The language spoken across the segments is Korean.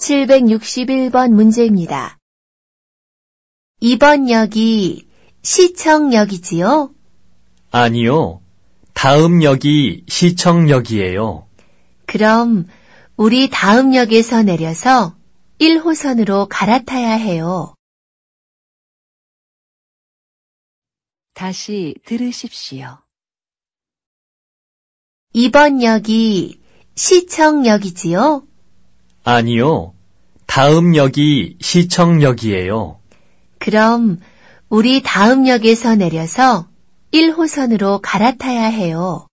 761번 문제입니다. 이번 역이 시청역이지요? 아니요. 다음 역이 시청역이에요. 그럼 우리 다음 역에서 내려서 1호선으로 갈아타야 해요. 다시 들으십시오. 이번 역이 시청역이지요? 아니요. 다음 역이 시청역이에요. 그럼 우리 다음 역에서 내려서 1호선으로 갈아타야 해요.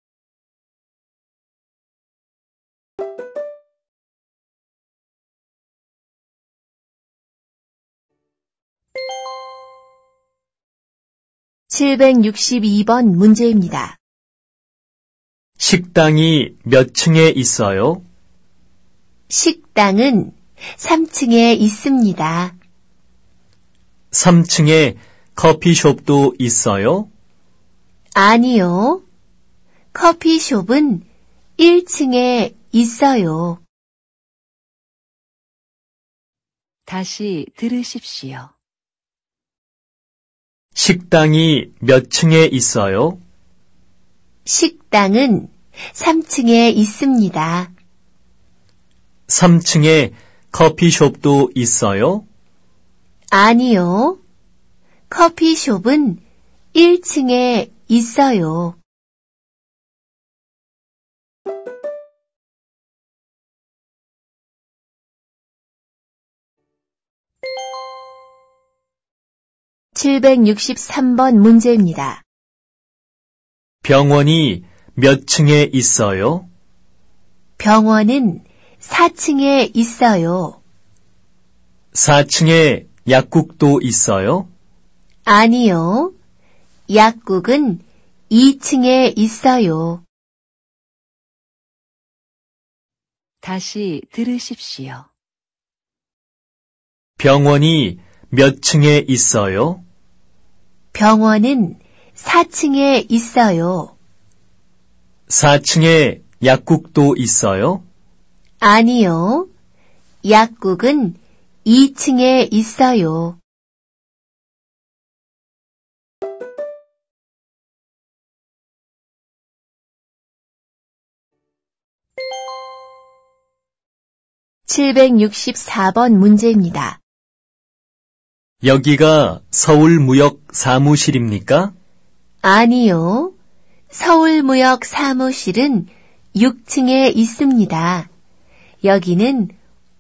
762번 문제입니다. 식당이 몇 층에 있어요? 식당은 3층에 있습니다. 3층에 커피숍도 있어요? 아니요. 커피숍은 1층에 있어요. 다시 들으십시오. 식당이 몇 층에 있어요? 식당은 3층에 있습니다. 3층에 커피숍도 있어요? 아니요. 커피숍은 1층에 있어요. 763번 문제입니다. 병원이 몇 층에 있어요? 병원은 4층에 있어요. 4층에 약국도 있어요? 아니요. 약국은 2층에 있어요. 다시 들으십시오. 병원이 몇 층에 있어요? 병원은 4층에 있어요. 4층에 약국도 있어요? 아니요. 약국은 2층에 있어요. (764번) 문제입니다. 여기가 서울무역 사무실입니까? 아니요. 서울무역 사무실은 6층에 있습니다. 여기는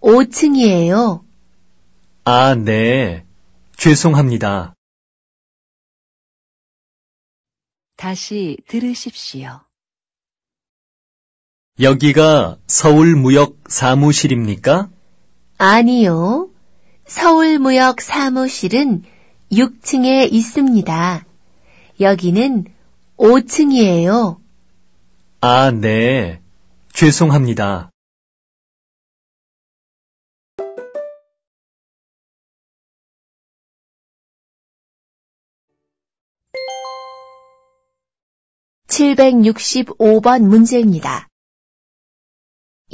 5층이에요. 아, 네. 죄송합니다. 다시 들으십시오. 여기가 서울무역 사무실입니까? 아니요. 서울무역 사무실은 6층에 있습니다. 여기는 5층이에요. 아, 네. 죄송합니다. (765번) 문제입니다.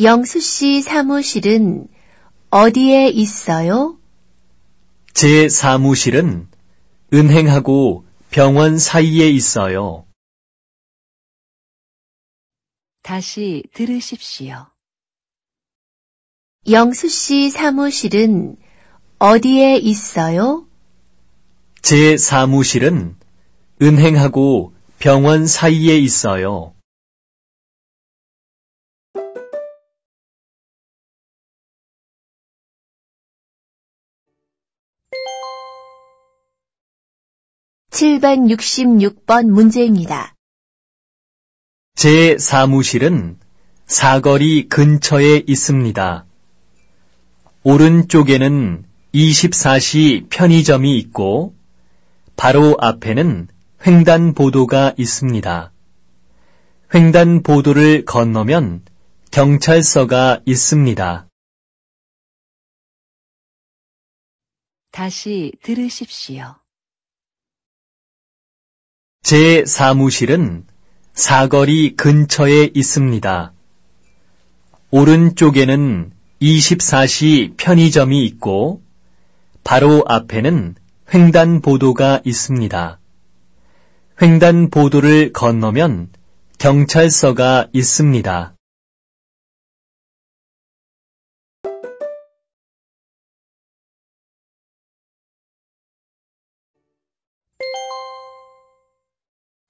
영수 씨 사무실은 어디에 있어요? 제 사무실은 은행하고 병원 사이에 있어요. 다시 들으십시오. 영수 씨 사무실은 어디에 있어요? 제 사무실은 은행하고 병원 사이에 있어요. 766번 문제입니다. 제 사무실은 사거리 근처에 있습니다. 오른쪽에는 24시 편의점이 있고 바로 앞에는 횡단보도가 있습니다. 횡단보도를 건너면 경찰서가 있습니다. 다시 들으십시오. 제 사무실은 사거리 근처에 있습니다. 오른쪽에는 24시 편의점이 있고 바로 앞에는 횡단보도가 있습니다. 횡단보도를 건너면 경찰서가 있습니다.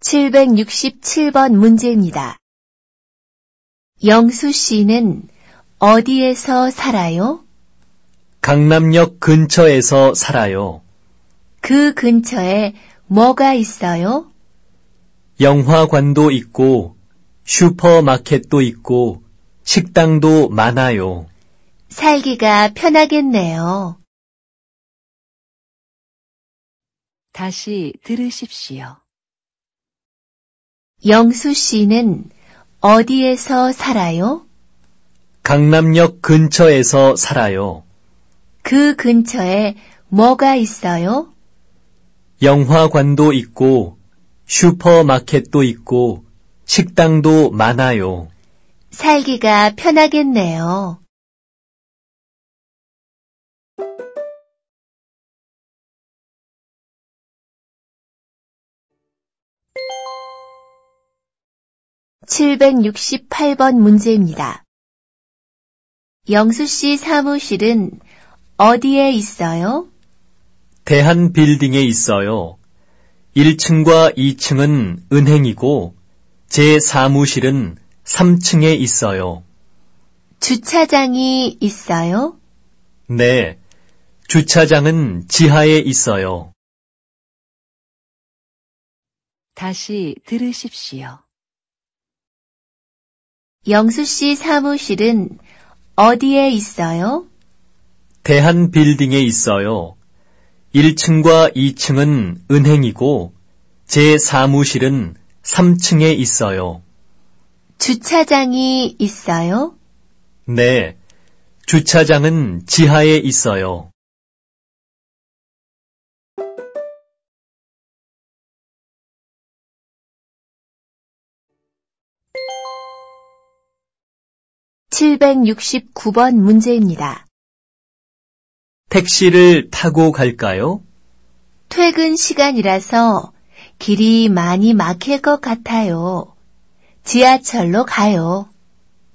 767번 문제입니다. 영수 씨는 어디에서 살아요? 강남역 근처에서 살아요. 그 근처에 뭐가 있어요? 영화관도 있고 슈퍼마켓도 있고 식당도 많아요. 살기가 편하겠네요. 다시 들으십시오. 영수 씨는 어디에서 살아요? 강남역 근처에서 살아요. 그 근처에 뭐가 있어요? 영화관도 있고 슈퍼마켓도 있고 식당도 많아요. 살기가 편하겠네요. 768번 문제입니다. 영수 씨 사무실은 어디에 있어요? 대한 빌딩에 있어요. 1층과 2층은 은행이고 제 사무실은 3층에 있어요. 주차장이 있어요? 네. 주차장은 지하에 있어요. 다시 들으십시오. 영수 씨 사무실은 어디에 있어요? 대한 빌딩에 있어요. 1층과 2층은 은행이고 제 사무실은 3층에 있어요. 주차장이 있어요? 네. 주차장은 지하에 있어요. 769번 문제입니다. 택시를 타고 갈까요? 퇴근 시간이라서 길이 많이 막힐 것 같아요. 지하철로 가요.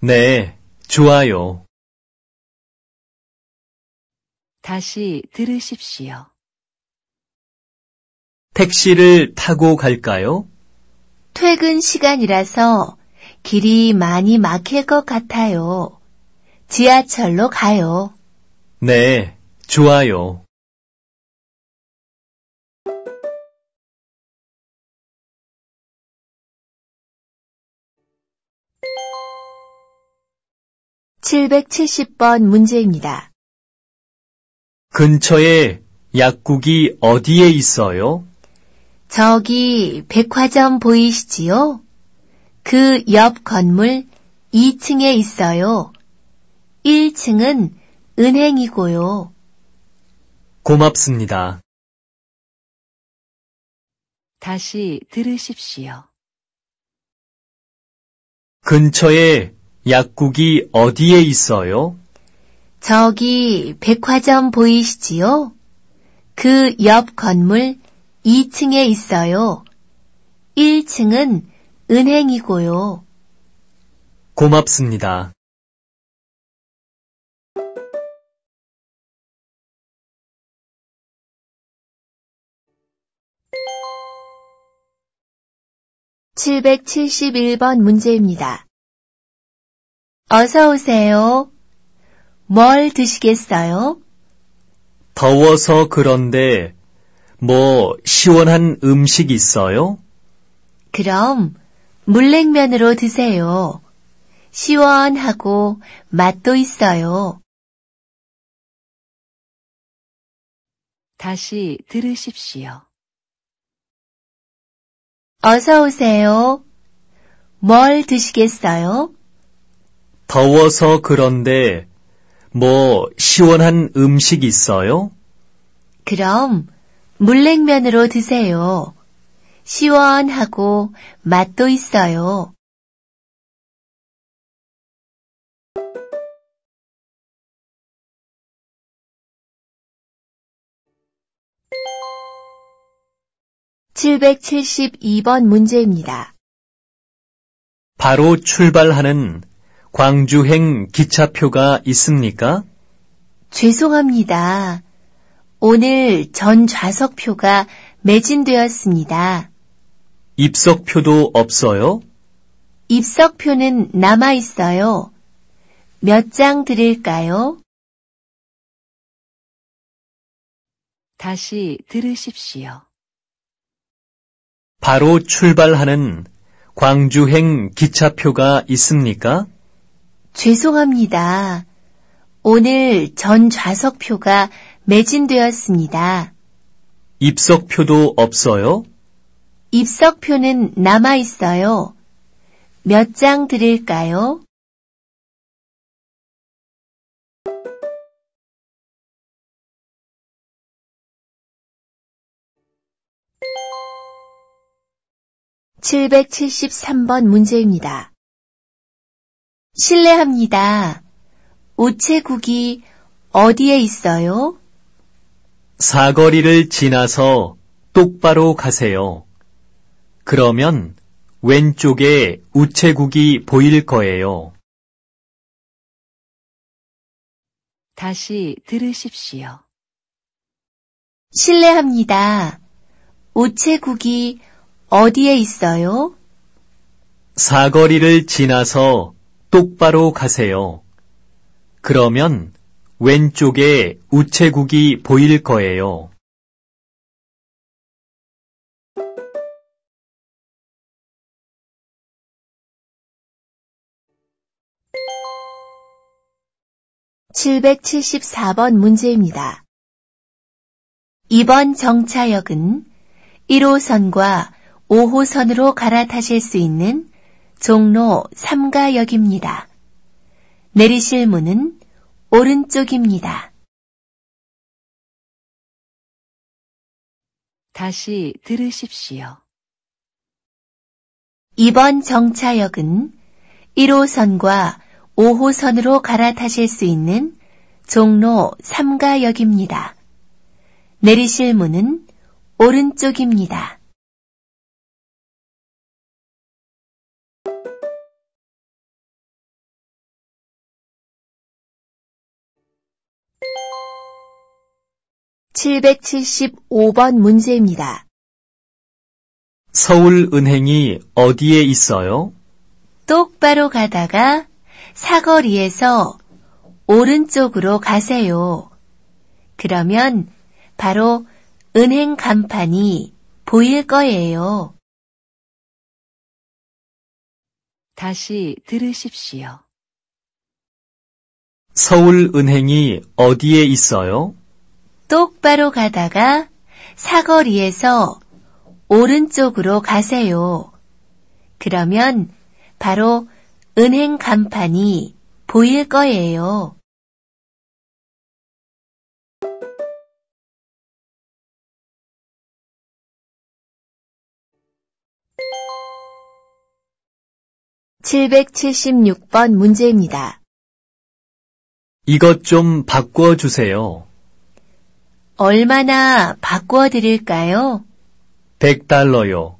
네, 좋아요. 다시 들으십시오. 택시를 타고 갈까요? 퇴근 시간이라서 길이 많이 막힐 것 같아요. 지하철로 가요. 네, 좋아요. (770번) 문제입니다. 근처에 약국이 어디에 있어요? 저기 백화점 보이시지요? 그옆 건물 2층에 있어요. 1층은 은행이고요. 고맙습니다. 다시 들으십시오. 근처에 약국이 어디에 있어요? 저기 백화점 보이시지요? 그 옆 건물 2층에 있어요. 1층은 은행이고요. 고맙습니다. (771번) 문제입니다. 어서 오세요. 뭘 드시겠어요? 더워서 그런데 뭐 시원한 음식 있어요? 그럼 물냉면으로 드세요. 시원하고 맛도 있어요. 다시 들으십시오. 어서 오세요. 뭘 드시겠어요? 더워서 그런데 뭐 시원한 음식 있어요? 그럼 물냉면으로 드세요. 시원하고 맛도 있어요. (772번) 문제입니다. 바로 출발하는 광주행 기차표가 있습니까? 죄송합니다. 오늘 전 좌석표가 매진되었습니다. 입석표도 없어요? 입석표는 남아 있어요. 몇 장 드릴까요? 다시 들으십시오. 바로 출발하는 광주행 기차표가 있습니까? 죄송합니다. 오늘 전 좌석표가 매진되었습니다. 입석표도 없어요? 입석표는 남아 있어요. 몇 장 드릴까요? (773번) 문제입니다. 실례합니다. 우체국이 어디에 있어요? 사거리를 지나서 똑바로 가세요. 그러면 왼쪽에 우체국이 보일 거예요. 다시 들으십시오. 실례합니다. 우체국이 어디에 있어요? 사거리를 지나서 똑바로 가세요. 그러면 왼쪽에 우체국이 보일 거예요. 774번 문제입니다. 이번 정차역은 1호선과 5호선으로 갈아타실 수 있는 종로 3가역입니다. 내리실 문은 오른쪽입니다. 다시 들으십시오. 이번 정차역은 1호선과 5호선으로 갈아타실 수 있는 종로 3가역입니다. 내리실 문은 오른쪽입니다. (775번) 문제입니다. 서울은행이 어디에 있어요? 똑바로 가다가 사거리에서 오른쪽으로 가세요. 그러면 바로 은행 간판이 보일 거예요. 다시 들으십시오. 서울은행이 어디에 있어요? 똑바로 가다가 사거리에서 오른쪽으로 가세요. 그러면 바로 은행 간판이 보일 거예요. (776번) 문제입니다. 이것 좀 바꿔주세요. 얼마나 바꿔드릴까요? 100달러요.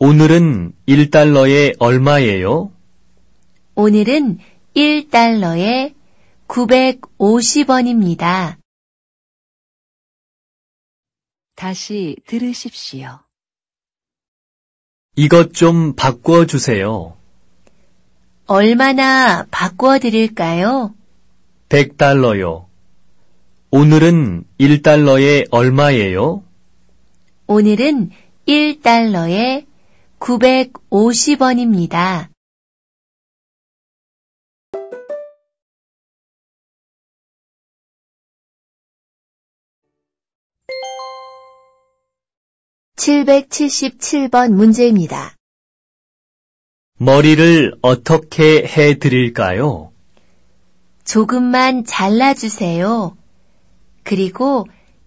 오늘은 1달러에 얼마예요? 오늘은 1달러에 950원입니다. 다시 들으십시오. 이것 좀 바꿔주세요. 얼마나 바꿔드릴까요? 100달러요. 오늘은 1달러에 얼마예요? 오늘은 1달러에 950원입니다. 777번 문제입니다. 머리를 어떻게 해 드릴까요? 조금만 잘라주세요. 그리고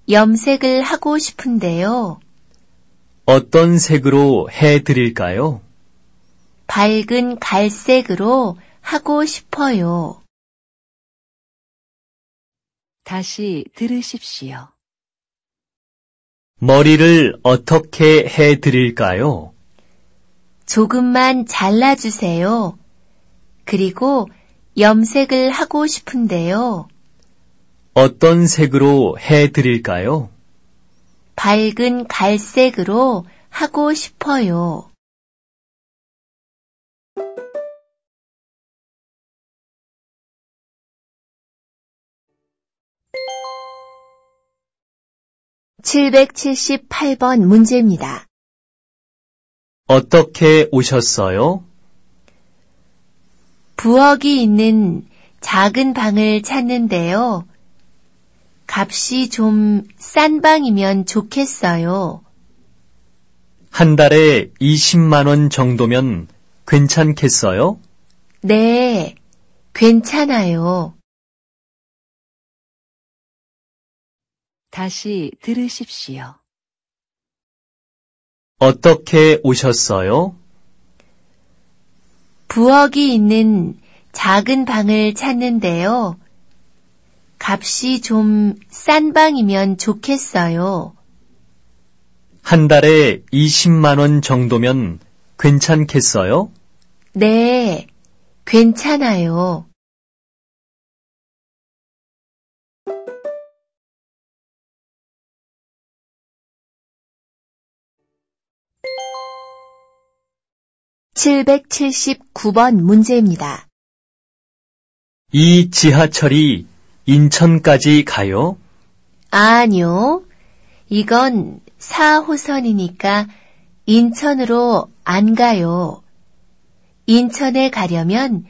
염색을 하고 싶은데요. 어떤 색으로 해 드릴까요? 밝은 갈색으로 하고 싶어요. 다시 들으십시오. 머리를 어떻게 해 드릴까요? 조금만 잘라주세요. 그리고 염색을 하고 싶은데요. 어떤 색으로 해 드릴까요? 밝은 갈색으로 하고 싶어요. 778번 문제입니다. 어떻게 오셨어요? 부엌이 있는 작은 방을 찾는데요. 값이 좀 싼 방이면 좋겠어요. 한 달에 20만원 정도면 괜찮겠어요? 네, 괜찮아요. 다시 들으십시오. 어떻게 오셨어요? 부엌이 있는 작은 방을 찾는데요. 값이 좀 싼 방이면 좋겠어요. 한 달에 20만원 정도면 괜찮겠어요? 네, 괜찮아요. 779번 문제입니다. 이 지하철이 인천까지 가요? 아니요. 이건 4호선이니까 인천으로 안 가요. 인천에 가려면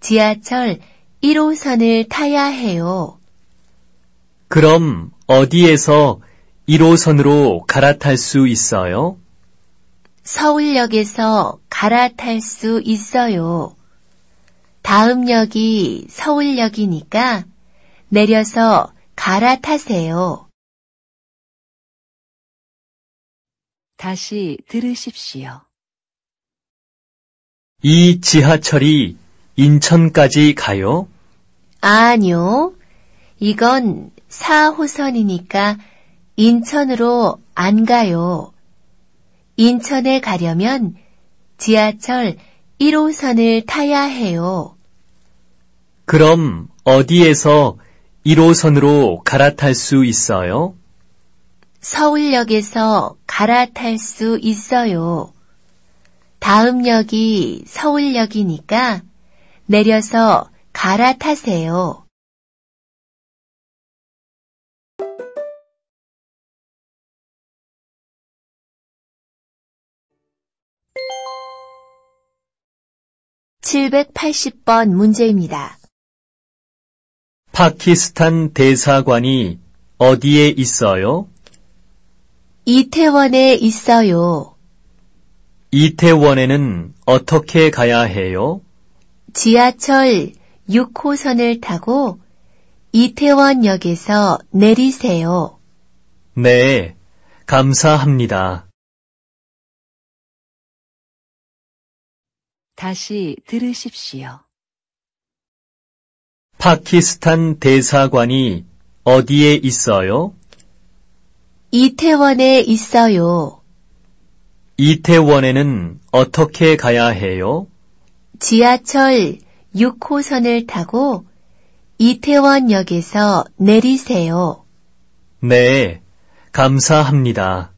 지하철 1호선을 타야 해요. 그럼 어디에서 1호선으로 갈아탈 수 있어요? 서울역에서 갈아탈 수 있어요. 다음 역이 서울역이니까 내려서 갈아타세요. 다시 들으십시오. 이 지하철이 인천까지 가요? 아니요. 이건 4호선이니까 인천으로 안 가요. 인천에 가려면 지하철 1호선을 타야 해요. 그럼 어디에서 1호선으로 갈아탈 수 있어요? 서울역에서 갈아탈 수 있어요. 다음 역이 서울역이니까 내려서 갈아타세요. 780번 문제입니다. 파키스탄 대사관이 어디에 있어요? 이태원에 있어요. 이태원에는 어떻게 가야 해요? 지하철 6호선을 타고 이태원역에서 내리세요. 네, 감사합니다. 다시 들으십시오. 파키스탄 대사관이 어디에 있어요? 이태원에 있어요. 이태원에는 어떻게 가야 해요? 지하철 6호선을 타고 이태원역에서 내리세요. 네, 감사합니다.